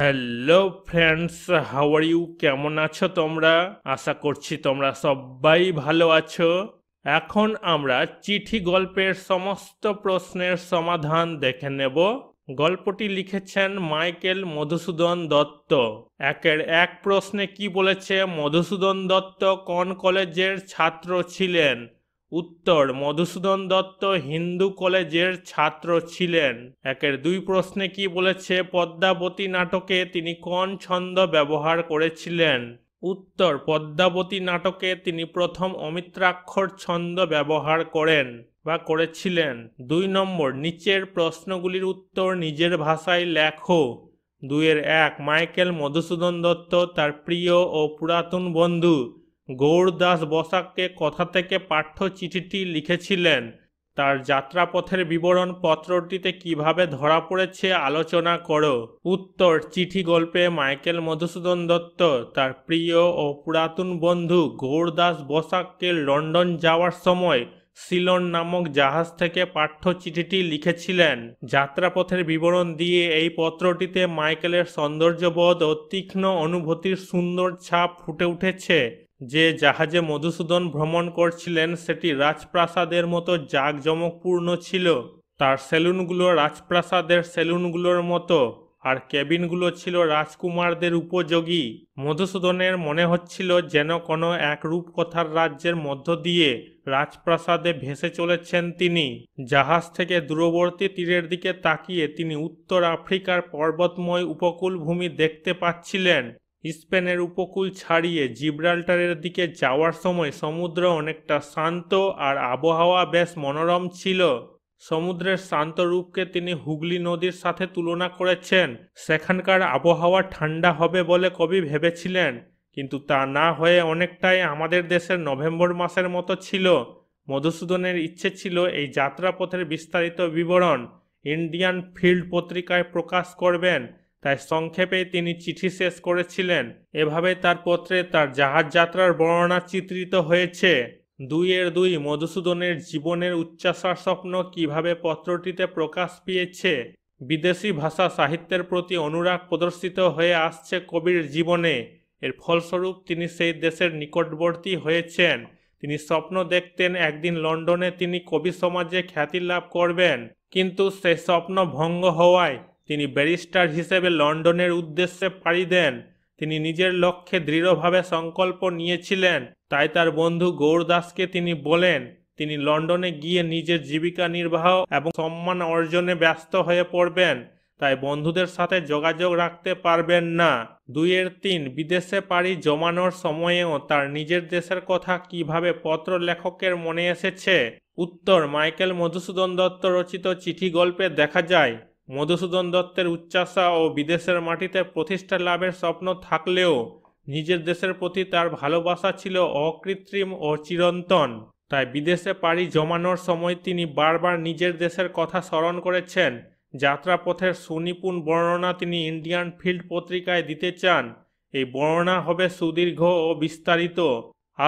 hello friends how are you কেমন আছো তোমরা আশা করছি তোমরা সবাই ভালো আছো এখন আমরা চিঠি গল্পের সমস্ত প্রশ্নের সমাধান দেখে নেব গল্পটি লিখেছেন মাইকেল মধুসূদন দত্ত একের এক প্রশ্নে কি বলেছে মধুসূদন দত্ত কোন কলেজের ছাত্র ছিলেন উত্তর মধুসূদন দত্ত হিন্দু কলেজের ছাত্র ছিলেন একের দুই প্রশ্নে কি বলেছে পদ্মাবতী নাটকে তিনি কোন ছন্দ ব্যবহার করেছিলেন উত্তর পদ্মাবতী নাটকে তিনি প্রথম অমিত্রাক্ষর ছন্দ ব্যবহার করেন বা করেছিলেন দুই নম্বর নিচের প্রশ্নগুলির উত্তর নিজের ভাষায় লেখো দুইয়ের এক মাইকেল মধুসূদন দত্ত তার প্রিয় ও পুরাতন বন্ধু গৌরদাস বসাককে কথা থেকে পাঠ্য চিঠিটি লিখেছিলেন তার যাত্রাপথের বিবরণ পত্রটিতে কিভাবে ধরা পড়েছে আলোচনা করো উত্তর চিঠি গল্পে মাইকেল মধুসূদন দত্ত তার প্রিয় ও পুরাতন বন্ধু গৌরদাস বসাককে লন্ডন যাওয়ার সময় সিলন নামক জাহাজ থেকে পাঠ্য চিঠিটি লিখেছিলেন যাত্রাপথের বিবরণ দিয়ে এই পত্রটিতে মাইকেলের সৌন্দর্যবোধ ও তীক্ষ্ণ অনুভূতির সুন্দর ছাপ ফুটে উঠেছে যে জাহাজে মধুসূদন ভ্রমণ করছিলেন সেটি রাজপ্রাসাদের মতো জাঁকজমকপূর্ণ ছিল তার সেলুনগুলো রাজপ্রাসাদের সেলুনগুলোর মতো আর কেবিনগুলো ছিল রাজকুমারদের উপযোগী মধুসূদনের মনে হচ্ছিল যেন কোনো এক রূপকথার রাজ্যের মধ্য দিয়ে রাজপ্রাসাদে ভেসে চলেছেন তিনি জাহাজ থেকে দূরবর্তী তীরের দিকে তাকিয়ে তিনি উত্তর আফ্রিকার পর্বতময় উপকূলভূমি দেখতে পাচ্ছিলেন স্পেনের উপকূল ছাড়িয়ে জিব্রাল্টারের দিকে যাওয়ার সময় সমুদ্র অনেকটা শান্ত আর আবহাওয়া বেশ মনোরম ছিল সমুদ্রের শান্ত রূপকে তিনি হুগলি নদীর সাথে তুলনা করেছেন সেখানকার আবহাওয়া ঠান্ডা হবে বলে কবি ভেবেছিলেন কিন্তু তা না হয়ে অনেকটাই আমাদের দেশের নভেম্বর মাসের মতো ছিল মধুসূদনের ইচ্ছে ছিল এই যাত্রাপথের বিস্তারিত বিবরণ ইন্ডিয়ান ফিল্ড পত্রিকায় প্রকাশ করবেন তাই সংক্ষেপে তিনি চিঠি শেষ করেছিলেন এভাবে তার পত্রে তার জাহাজ যাত্রার বর্ণনা চিত্রিত হয়েছে দুইয়ের দুই মধুসূদনের জীবনের উচ্চাসার স্বপ্ন কিভাবে পত্রটিতে প্রকাশ পেয়েছে বিদেশি ভাষা সাহিত্যের প্রতি অনুরাগ প্রদর্শিত হয়ে আসছে কবির জীবনে এর ফলস্বরূপ তিনি সেই দেশের নিকটবর্তী হয়েছেন তিনি স্বপ্ন দেখতেন একদিন লন্ডনে তিনি কবি সমাজে খ্যাতি লাভ করবেন কিন্তু সেই স্বপ্ন ভঙ্গ হওয়ায় তিনি ব্যারিস্টার হিসেবে লন্ডনের উদ্দেশ্যে পাড়ি দেন তিনি নিজের লক্ষ্যে দৃঢ়ভাবে সংকল্প নিয়েছিলেন তাই তার বন্ধু গৌরদাসকে তিনি বলেন তিনি লন্ডনে গিয়ে নিজের জীবিকা নির্বাহ এবং সম্মান অর্জনে ব্যস্ত হয়ে পড়বেন তাই বন্ধুদের সাথে যোগাযোগ রাখতে পারবেন না দুইয়ের তিন বিদেশে পাড়ি জমানোর সময়েও তার নিজের দেশের কথা কিভাবে পত্র লেখকের মনে এসেছে উত্তর মাইকেল মধুসূদন দত্ত রচিত চিঠি গল্পে দেখা যায় মধুসূদন দত্তের উচ্চাশা ও বিদেশের মাটিতে প্রতিষ্ঠা লাভের স্বপ্ন থাকলেও নিজের দেশের প্রতি তার ভালোবাসা ছিল অকৃত্রিম ও চিরন্তন তাই বিদেশে পাড়ি জমানোর সময় তিনি বারবার নিজের দেশের কথা স্মরণ করেছেন যাত্রাপথের সুনিপুণ বর্ণনা তিনি ইন্ডিয়ান ফিল্ড পত্রিকায় দিতে চান এই বর্ণনা হবে সুদীর্ঘ ও বিস্তারিত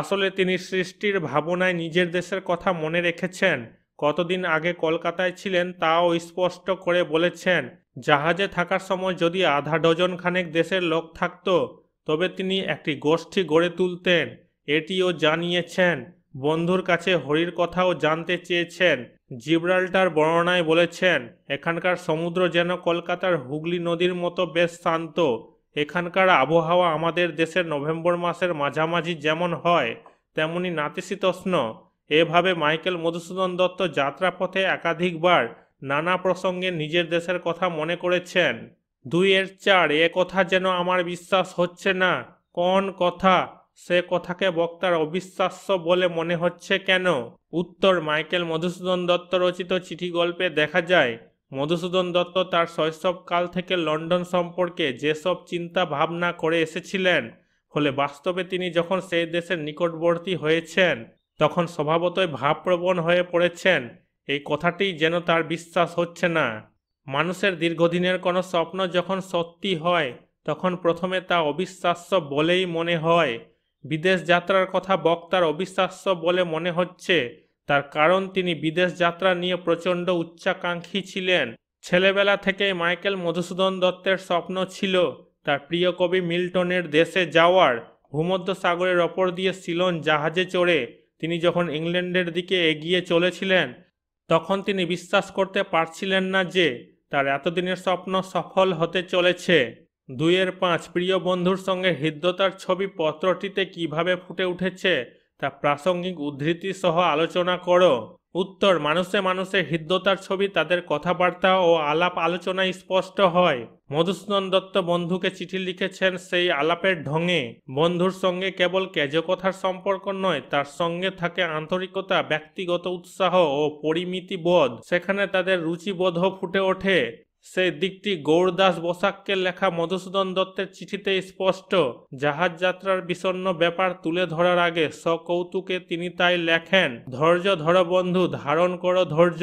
আসলে তিনি সৃষ্টির ভাবনায় নিজের দেশের কথা মনে রেখেছেন কতদিন আগে কলকাতায় ছিলেন তাও স্পষ্ট করে বলেছেন জাহাজে থাকার সময় যদি আধা ডজন খানেক দেশের লোক থাকত তবে তিনি একটি গোষ্ঠী গড়ে তুলতেন এটিও জানিয়েছেন বন্ধুর কাছে হরির কথাও জানতে চেয়েছেন জিব্রাল্টার বর্ণনায় বলেছেন এখানকার সমুদ্র যেন কলকাতার হুগলি নদীর মতো বেশ শান্ত এখানকার আবহাওয়া আমাদের দেশের নভেম্বর মাসের মাঝামাঝি যেমন হয় তেমনি নাতিশীতোষ্ণ এভাবে মাইকেল মধুসূদন দত্ত যাত্রাপথে একাধিকবার নানা প্রসঙ্গে নিজের দেশের কথা মনে করেছেন দুই এর চার এ কথা যেন আমার বিশ্বাস হচ্ছে না কোন কথা সে কথাকে বক্তার অবিশ্বাস্য বলে মনে হচ্ছে কেন উত্তর মাইকেল মধুসূদন দত্ত রচিত চিঠি গল্পে দেখা যায় মধুসূদন দত্ত তার শৈশবকাল থেকে লন্ডন সম্পর্কে যেসব চিন্তা ভাবনা করে এসেছিলেন ফলে বাস্তবে তিনি যখন সেই দেশের নিকটবর্তী হয়েছেন তখন স্বভাবতই ভাবপ্রবণ হয়ে পড়েছেন এই কথাটি যেন তার বিশ্বাস হচ্ছে না মানুষের দীর্ঘদিনের কোনো স্বপ্ন যখন সত্যি হয় তখন প্রথমে তা অবিশ্বাস্য বলেই মনে হয় বিদেশ যাত্রার কথা বক্তার অবিশ্বাস্য বলে মনে হচ্ছে তার কারণ তিনি বিদেশ যাত্রা নিয়ে প্রচণ্ড উচ্চাকাঙ্ক্ষী ছিলেন ছেলেবেলা থেকে মাইকেল মধুসূদন দত্তের স্বপ্ন ছিল তার প্রিয় কবি মিল্টনের দেশে যাওয়ার ভূমধ্য সাগরের ওপর দিয়ে সিলন জাহাজে চড়ে তিনি যখন ইংল্যান্ডের দিকে এগিয়ে চলেছিলেন তখন তিনি বিশ্বাস করতে পারছিলেন না যে তার এতদিনের স্বপ্ন সফল হতে চলেছে দুইয়ের পাঁচ প্রিয় বন্ধুর সঙ্গে হৃদ্যতার ছবি পত্রটিতে কিভাবে ফুটে উঠেছে তা প্রাসঙ্গিক উদ্ধৃতি সহ আলোচনা করো উত্তর মানুষে মানুষের হৃদ্যতার ছবি তাদের কথাবার্তা ও আলাপ আলোচনায় স্পষ্ট হয় মধুসূদন দত্ত বন্ধুকে চিঠি লিখেছেন সেই আলাপের ঢঙে বন্ধুর সঙ্গে কেবল কথার সম্পর্ক নয় তার সঙ্গে থাকে আন্তরিকতা ব্যক্তিগত উৎসাহ ও পরিমিতি বোধ সেখানে তাদের রুচিবোধও ফুটে ওঠে সেই দিকটি গৌরদাস বসাককে লেখা মধুসূদন দত্তের চিঠিতে স্পষ্ট জাহাজ যাত্রার বিষণ্ন ব্যাপার তুলে ধরার আগে সকৌতুকে তিনি তাই লেখেন ধৈর্য ধর বন্ধু ধারণ কর ধৈর্য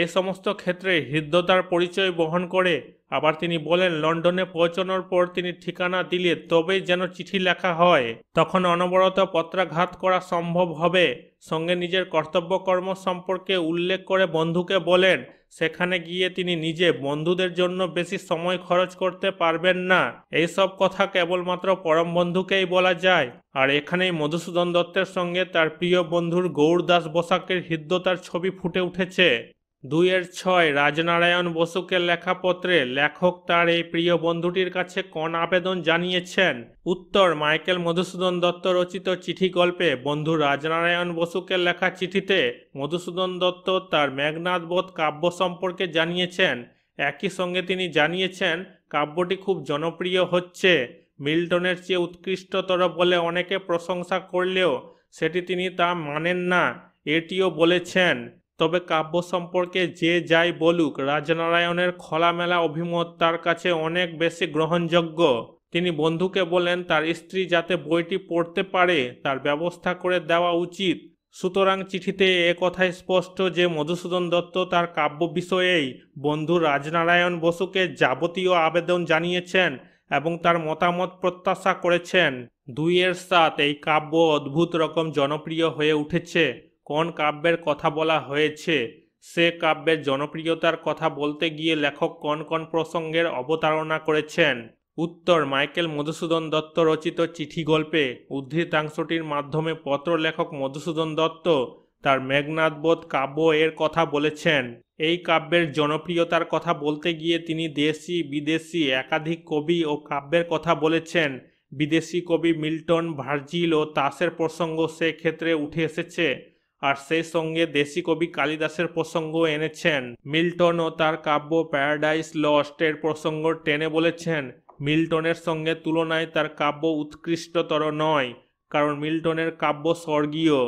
এই সমস্ত ক্ষেত্রে হৃদ্যতার পরিচয় বহন করে আবার তিনি বলেন লন্ডনে পৌঁছানোর পর তিনি ঠিকানা দিলে তবেই যেন চিঠি লেখা হয় তখন অনবরত পত্রাঘাত করা সম্ভব হবে সঙ্গে নিজের কর্তব্যকর্ম সম্পর্কে উল্লেখ করে বন্ধুকে বলেন সেখানে গিয়ে তিনি নিজে বন্ধুদের জন্য বেশি সময় খরচ করতে পারবেন না এইসব কথা কেবলমাত্র পরম বন্ধুকেই বলা যায় আর এখানেই মধুসূদন দত্তের সঙ্গে তার প্রিয় বন্ধুর গৌর দাস বসাকের হৃদ্যতার ছবি ফুটে উঠেছে দুইয়ের ছয় রাজনারায়ণ বসুকে লেখা পত্রে লেখক তার এই প্রিয় বন্ধুটির কাছে কণ আবেদন জানিয়েছেন উত্তর মাইকেল মধুসূদন দত্ত রচিত চিঠি গল্পে বন্ধু রাজনারায়ণ বসুকে লেখা চিঠিতে মধুসূদন দত্ত তার মেঘনাথবোধ কাব্য সম্পর্কে জানিয়েছেন একই সঙ্গে তিনি জানিয়েছেন কাব্যটি খুব জনপ্রিয় হচ্ছে মিল্টনের চেয়ে উৎকৃষ্টতর বলে অনেকে প্রশংসা করলেও সেটি তিনি তা মানেন না এটিও বলেছেন তবে কাব্য সম্পর্কে যে যাই বলুক রাজনারায়ণের খোলামেলা অভিমত তার কাছে অনেক বেশি গ্রহণযোগ্য তিনি বন্ধুকে বলেন তার স্ত্রী যাতে বইটি পড়তে পারে তার ব্যবস্থা করে দেওয়া উচিত সুতরাং চিঠিতে এ কথা স্পষ্ট যে মধুসূদন দত্ত তার কাব্য বিষয়েই বন্ধু রাজনারায়ণ বসুকে যাবতীয় আবেদন জানিয়েছেন এবং তার মতামত প্রত্যাশা করেছেন দুইয়ের সাথ এই কাব্য অদ্ভুত রকম জনপ্রিয় হয়ে উঠেছে কোন কাব্যের কথা বলা হয়েছে সে কাব্যের জনপ্রিয়তার কথা বলতে গিয়ে লেখক কোন কোন প্রসঙ্গের অবতারণা করেছেন উত্তর মাইকেল মধুসূদন দত্ত রচিত চিঠি গল্পে উদ্ধৃতাংশটির মাধ্যমে পত্র লেখক মধুসূদন দত্ত তার মেঘনাদবোধ কাব্য এর কথা বলেছেন এই কাব্যের জনপ্রিয়তার কথা বলতে গিয়ে তিনি দেশি বিদেশি একাধিক কবি ও কাব্যের কথা বলেছেন বিদেশি কবি মিল্টন ভার্জিল ও তাসের প্রসঙ্গ সেক্ষেত্রে উঠে এসেছে আর সেই সঙ্গে দেশি কবি কালিদাসের প্রসঙ্গ এনেছেন মিল্টন ও তার কাব্য প্যারাডাইস লস্ট এর প্রসঙ্গ টেনে বলেছেন মিল্টনের সঙ্গে তুলনায় তার কাব্য উৎকৃষ্টতর নয় কারণ মিল্টনের কাব্য স্বর্গীয়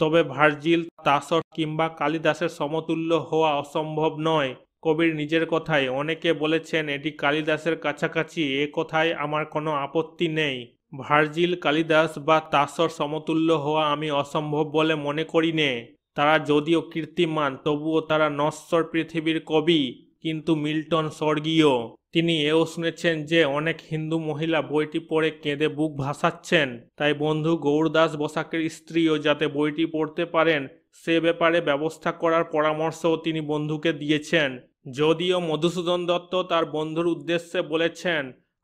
তবে ভার্জিল তাসর কিংবা কালিদাসের সমতুল্য হওয়া অসম্ভব নয় কবির নিজের কথায় অনেকে বলেছেন এটি কালিদাসের কাছাকাছি এ কথায় আমার কোনো আপত্তি নেই ভার্জিল কালিদাস বা তাসর সমতুল্য হওয়া আমি অসম্ভব বলে মনে করি নে তারা যদিও কীর্তিমান তবুও তারা নশ্বর পৃথিবীর কবি কিন্তু মিল্টন স্বর্গীয় তিনি এও শুনেছেন যে অনেক হিন্দু মহিলা বইটি পড়ে কেঁদে বুক ভাসাচ্ছেন তাই বন্ধু গৌরদাস বসাকের স্ত্রীও যাতে বইটি পড়তে পারেন সে ব্যাপারে ব্যবস্থা করার পরামর্শও তিনি বন্ধুকে দিয়েছেন যদিও মধুসূদন দত্ত তার বন্ধুর উদ্দেশ্যে বলেছেন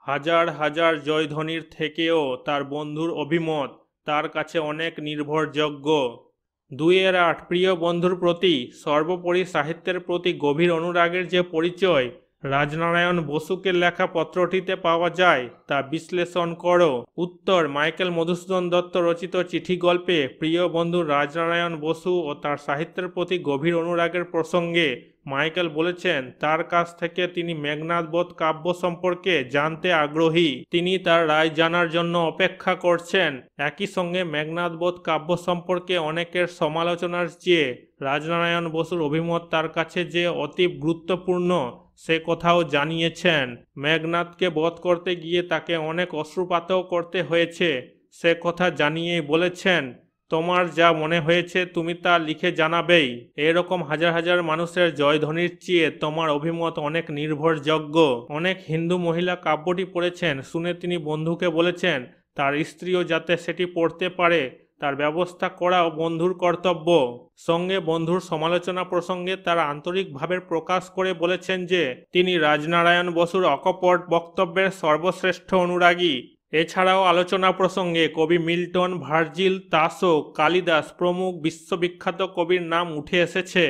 হাজার হাজার জয়ধ্বনির থেকেও তার বন্ধুর অভিমত তার কাছে অনেক নির্ভরযোগ্য দুইয়ের আট প্রিয় বন্ধুর প্রতি সর্বোপরি সাহিত্যের প্রতি গভীর অনুরাগের যে পরিচয় রাজনারায়ণ বসুকে লেখা পত্রটিতে পাওয়া যায় তা বিশ্লেষণ করো উত্তর মাইকেল মধুসূদন দত্ত রচিত চিঠি গল্পে প্রিয় বন্ধু রাজনারায়ণ বসু ও তার সাহিত্যের প্রতি গভীর অনুরাগের প্রসঙ্গে মাইকেল বলেছেন তার কাছ থেকে তিনি মেঘনাথবোধ কাব্য সম্পর্কে জানতে আগ্রহী তিনি তার রায় জানার জন্য অপেক্ষা করছেন একই সঙ্গে মেঘনাথবোধ কাব্য সম্পর্কে অনেকের সমালোচনার চেয়ে রাজনারায়ণ বসুর অভিমত তার কাছে যে অতি গুরুত্বপূর্ণ সে কথাও জানিয়েছেন মেঘনাথকে বধ করতে গিয়ে তাকে অনেক অশ্রুপাতও করতে হয়েছে সে কথা জানিয়েই বলেছেন তোমার যা মনে হয়েছে তুমি তা লিখে জানাবেই এরকম হাজার হাজার মানুষের জয়ধ্বনির চেয়ে তোমার অভিমত অনেক নির্ভরযোগ্য অনেক হিন্দু মহিলা কাব্যটি পড়েছেন শুনে তিনি বন্ধুকে বলেছেন তার স্ত্রীও যাতে সেটি পড়তে পারে তার ব্যবস্থা করা বন্ধুর কর্তব্য সঙ্গে বন্ধুর সমালোচনা প্রসঙ্গে তারা আন্তরিকভাবে প্রকাশ করে বলেছেন যে তিনি রাজনারায়ণ বসুর অকপট বক্তব্যের সর্বশ্রেষ্ঠ অনুরাগী এছাড়াও আলোচনা প্রসঙ্গে কবি মিল্টন ভার্জিল তাসো কালিদাস প্রমুখ বিশ্ববিখ্যাত কবির নাম উঠে এসেছে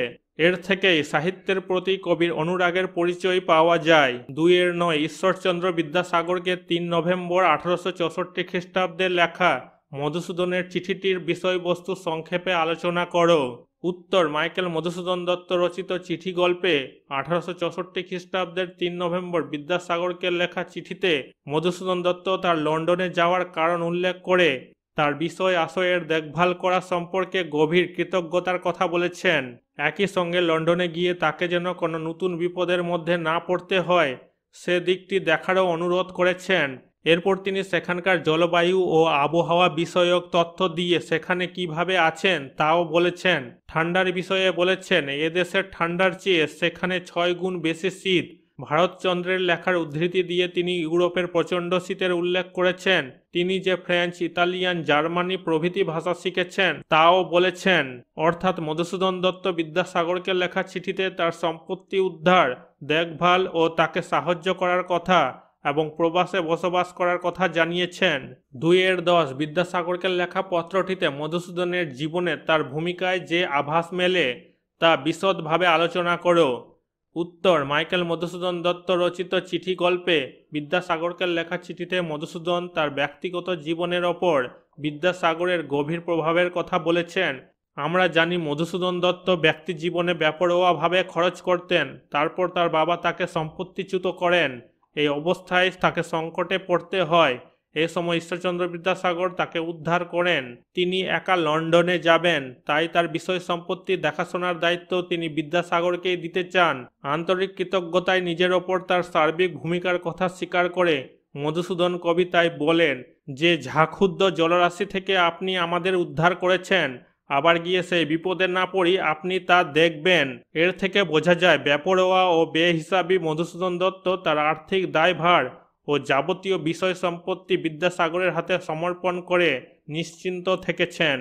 এর থেকেই সাহিত্যের প্রতি কবির অনুরাগের পরিচয় পাওয়া যায় দুইয়ের নয় ঈশ্বরচন্দ্র বিদ্যাসাগরকে তিন নভেম্বর আঠারোশো চৌষট্টি খ্রিস্টাব্দে লেখা মধুসূদনের চিঠিটির বিষয়বস্তু সংক্ষেপে আলোচনা করো উত্তর মাইকেল মধুসূদন দত্ত রচিত চিঠি গল্পে আঠারোশো চৌষট্টি খ্রিস্টাব্দের তিন নভেম্বর বিদ্যাসাগরকে লেখা চিঠিতে মধুসূদন দত্ত তার লন্ডনে যাওয়ার কারণ উল্লেখ করে তার বিষয় আশয়ের দেখভাল করা সম্পর্কে গভীর কৃতজ্ঞতার কথা বলেছেন একই সঙ্গে লন্ডনে গিয়ে তাকে যেন কোনো নতুন বিপদের মধ্যে না পড়তে হয় সে দিকটি দেখারও অনুরোধ করেছেন এরপর তিনি সেখানকার জলবায়ু ও আবহাওয়া বিষয়ক তথ্য দিয়ে সেখানে কিভাবে আছেন তাও বলেছেন ঠান্ডার বিষয়ে বলেছেন এদেশের ঠান্ডার চেয়ে সেখানে ছয় গুণ বেশি শীত ভারতচন্দ্রের লেখার উদ্ধৃতি দিয়ে তিনি ইউরোপের প্রচণ্ড শীতের উল্লেখ করেছেন তিনি যে ফ্রেঞ্চ ইতালিয়ান জার্মানি প্রভৃতি ভাষা শিখেছেন তাও বলেছেন অর্থাৎ মধুসূদন দত্ত বিদ্যাসাগরকে লেখা চিঠিতে তার সম্পত্তি উদ্ধার দেখভাল ও তাকে সাহায্য করার কথা এবং প্রবাসে বসবাস করার কথা জানিয়েছেন দুইয়ের দশ বিদ্যাসাগরকে লেখা পত্রটিতে মধুসূদনের জীবনে তার ভূমিকায় যে আভাস মেলে তা বিশদভাবে আলোচনা করো উত্তর মাইকেল মধুসূদন দত্ত রচিত চিঠি গল্পে বিদ্যাসাগরকে লেখা চিঠিতে মধুসূদন তার ব্যক্তিগত জীবনের ওপর বিদ্যাসাগরের গভীর প্রভাবের কথা বলেছেন আমরা জানি মধুসূদন দত্ত ব্যক্তি জীবনে ব্যাপরোয়াভাবে খরচ করতেন তারপর তার বাবা তাকে সম্পত্তিচ্যুত করেন এই অবস্থায় তাকে সংকটে পড়তে হয় এ সময় ঈশ্বরচন্দ্র বিদ্যাসাগর তাকে উদ্ধার করেন তিনি একা লন্ডনে যাবেন তাই তার বিষয় সম্পত্তি দেখাশোনার দায়িত্ব তিনি বিদ্যাসাগরকেই দিতে চান আন্তরিক কৃতজ্ঞতায় নিজের ওপর তার সার্বিক ভূমিকার কথা স্বীকার করে মধুসূদন কবিতায় বলেন যে ঝাঁক্ষুদ্র জলরাশি থেকে আপনি আমাদের উদ্ধার করেছেন আবার গিয়ে সেই বিপদে না পড়ি আপনি তা দেখবেন এর থেকে বোঝা যায় ব্যাপরোয়া ও বেহিসাবি মধুসূদন দত্ত তার আর্থিক দায়ভার ও যাবতীয় বিষয় সম্পত্তি বিদ্যাসাগরের হাতে সমর্পণ করে নিশ্চিন্ত থেকেছেন